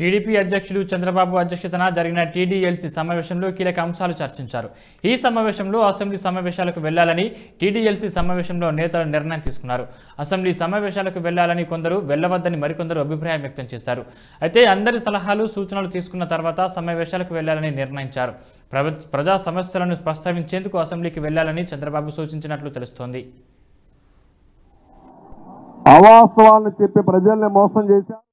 TDP అధ్యక్షుడు చంద్రబాబు అధ్యక్షతన జరిగిన టీడీఎల్సీ సమావేశంలో కీలక అంశాలు చర్చించారు ఈ సమావేశంలో అసెంబ్లీ సమావేశాలకు వెళ్లాలని టీడీఎల్సీ సమావేశంలో నేతలు నిర్ణయం తీసుకున్నారు అసెంబ్లీ సమావేశాలకు వెళ్లాలని కొందరు వెళ్లవద్దని మరికొందరు అభిప్రాయం వ్యక్తం చేశారు అయితే అందరి సలహాలు సూచనలు తీసుకున్న తర్వాత సమావేశాలకు వెళ్లాలని నిర్ణయించారు ప్రజా సమస్యలను ప్రస్తావించేందుకు అసెంబ్లీకి వెళ్లాలని చంద్రబాబు సూచించినట్లు తెలుస్తోంది అవాస్తవాలను చెప్పి ప్రజల్ని మోసం చేశారు